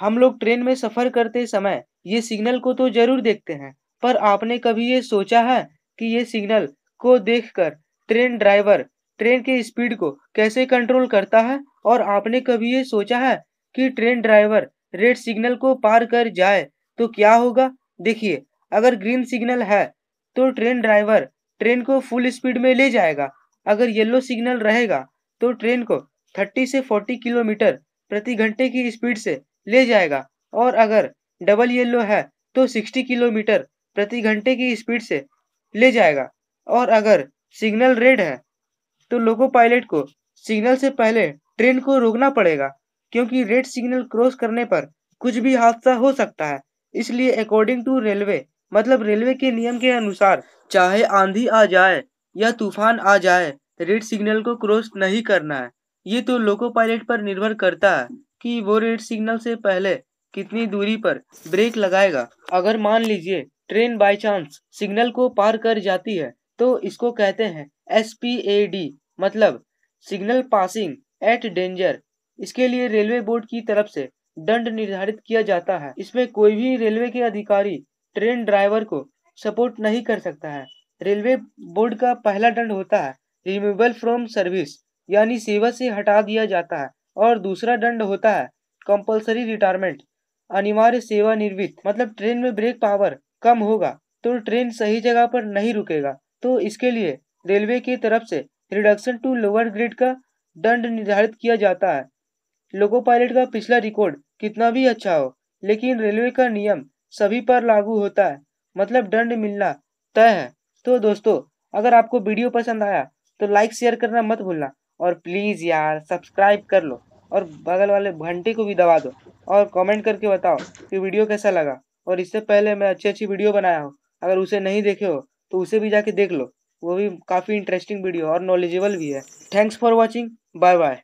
हम लोग ट्रेन में सफर करते समय ये सिग्नल को तो जरूर देखते हैं पर आपने कभी ये सोचा है कि ये सिग्नल को देखकर ट्रेन ड्राइवर ट्रेन के स्पीड को कैसे कंट्रोल करता है और आपने कभी ये सोचा है कि ट्रेन ड्राइवर रेड सिग्नल को पार कर जाए तो क्या होगा देखिए अगर ग्रीन सिग्नल है तो ट्रेन ड्राइवर ट्रेन को फुल स्पीड में ले जाएगा अगर येलो सिग्नल रहेगा तो ट्रेन को 30 से 40 किलोमीटर प्रति घंटे की स्पीड से ले जाएगा और अगर डबल येलो है तो 60 किलोमीटर प्रति घंटे की स्पीड से ले जाएगा और अगर सिग्नल रेड है तो लोको पायलट को सिग्नल से पहले ट्रेन को रोकना पड़ेगा क्योंकि रेड सिग्नल क्रॉस करने पर कुछ भी हादसा हो सकता है इसलिए अकॉर्डिंग टू रेलवे मतलब रेलवे के नियम के अनुसार चाहे आंधी आ जाए या तूफान आ जाए रेड सिग्नल को क्रॉस नहीं करना है ये तो लोको पायलट पर निर्भर करता है कि वो रेड सिग्नल से पहले कितनी दूरी पर ब्रेक लगाएगा अगर मान लीजिए ट्रेन बाय चांस सिग्नल को पार कर जाती है तो इसको कहते हैं एस पी ए डी मतलब सिग्नल पासिंग एट डेंजर इसके लिए रेलवे बोर्ड की तरफ से दंड निर्धारित किया जाता है इसमें कोई भी रेलवे के अधिकारी ट्रेन ड्राइवर को सपोर्ट नहीं कर सकता है रेलवे बोर्ड का पहला दंड होता है रिमूवल फ्रॉम सर्विस यानी सेवा से हटा दिया जाता है और दूसरा दंड होता है कंपलसरी रिटायरमेंट अनिवार्य निर्वित मतलब ट्रेन में ब्रेक पावर कम होगा तो ट्रेन सही जगह पर नहीं रुकेगा तो इसके लिए रेलवे की तरफ से रिडक्शन टू लोअर ग्रेड का दंड निर्धारित किया जाता है लोको पायलट का पिछला रिकॉर्ड कितना भी अच्छा हो लेकिन रेलवे का नियम सभी पर लागू होता है मतलब दंड मिलना तय है तो दोस्तों अगर आपको वीडियो पसंद आया तो लाइक शेयर करना मत भूलना और प्लीज़ यार सब्सक्राइब कर लो और बगल वाले घंटी को भी दबा दो और कमेंट करके बताओ कि वीडियो कैसा लगा और इससे पहले मैं अच्छी अच्छी वीडियो बनाया हूँ अगर उसे नहीं देखे हो तो उसे भी जाके देख लो वो भी काफ़ी इंटरेस्टिंग वीडियो और नॉलेजेबल भी है thanks for watching bye bye